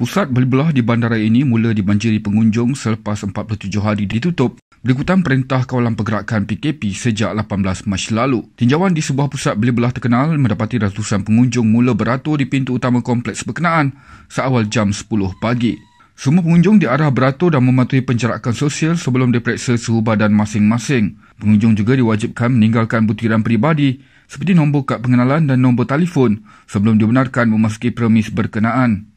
Pusat beli belah di bandara ini mula dibanjiri pengunjung selepas 47 hari ditutup berikutan perintah kawalan pergerakan PKP sejak 18 Mac lalu. Tinjauan di sebuah pusat beli belah terkenal mendapati ratusan pengunjung mula beratur di pintu utama kompleks berkenaan seawal jam 10 pagi. Semua pengunjung diarah beratur dan mematuhi penjarakan sosial sebelum diperiksa suhu badan masing-masing. Pengunjung juga diwajibkan meninggalkan butiran peribadi seperti nombor kad pengenalan dan nombor telefon sebelum dibenarkan memasuki premis berkenaan.